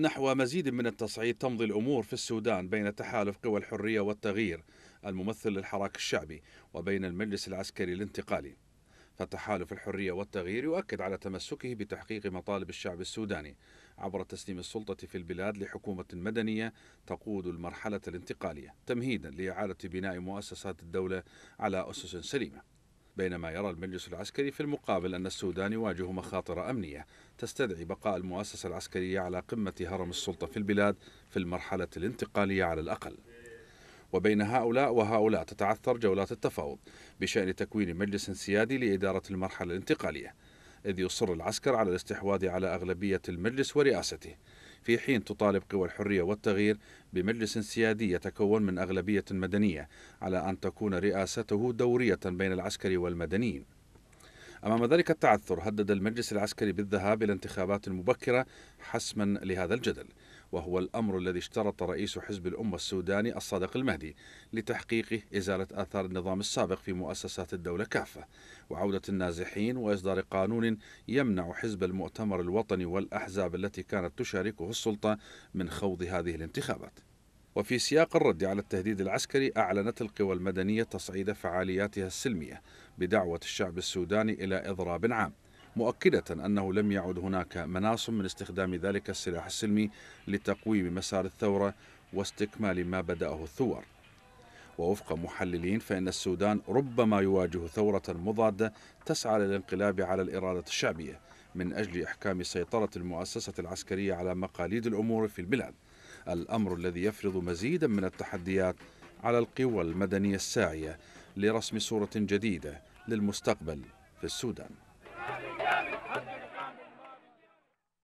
نحو مزيد من التصعيد تمضي الأمور في السودان بين تحالف قوى الحرية والتغيير الممثل للحراك الشعبي وبين المجلس العسكري الانتقالي فتحالف الحرية والتغيير يؤكد على تمسكه بتحقيق مطالب الشعب السوداني عبر تسليم السلطة في البلاد لحكومة مدنية تقود المرحلة الانتقالية تمهيدا لإعادة بناء مؤسسات الدولة على أسس سليمة بينما يرى المجلس العسكري في المقابل أن السودان يواجه مخاطر أمنية تستدعي بقاء المؤسسة العسكرية على قمة هرم السلطة في البلاد في المرحلة الانتقالية على الأقل وبين هؤلاء وهؤلاء تتعثر جولات التفاوض بشأن تكوين مجلس سيادي لإدارة المرحلة الانتقالية إذ يصر العسكر على الاستحواذ على أغلبية المجلس ورئاسته في حين تطالب قوى الحرية والتغيير بمجلس سيادي يتكون من أغلبية مدنية على أن تكون رئاسته دورية بين العسكري والمدنيين أمام ذلك التعثر هدد المجلس العسكري بالذهاب إلى انتخابات مبكرة حسما لهذا الجدل وهو الأمر الذي اشترط رئيس حزب الأمة السوداني الصادق المهدي لتحقيقه إزالة آثار النظام السابق في مؤسسات الدولة كافة وعودة النازحين وإصدار قانون يمنع حزب المؤتمر الوطني والأحزاب التي كانت تشاركه السلطة من خوض هذه الانتخابات وفي سياق الرد على التهديد العسكري أعلنت القوى المدنية تصعيد فعالياتها السلمية بدعوة الشعب السوداني إلى إضراب عام مؤكدة أنه لم يعد هناك مناص من استخدام ذلك السلاح السلمي لتقويم مسار الثورة واستكمال ما بدأه الثوار ووفق محللين فإن السودان ربما يواجه ثورة مضادة تسعى للانقلاب على الإرادة الشعبية من أجل إحكام سيطرة المؤسسة العسكرية على مقاليد الأمور في البلاد الأمر الذي يفرض مزيدا من التحديات على القوى المدنية الساعية لرسم صورة جديدة للمستقبل في السودان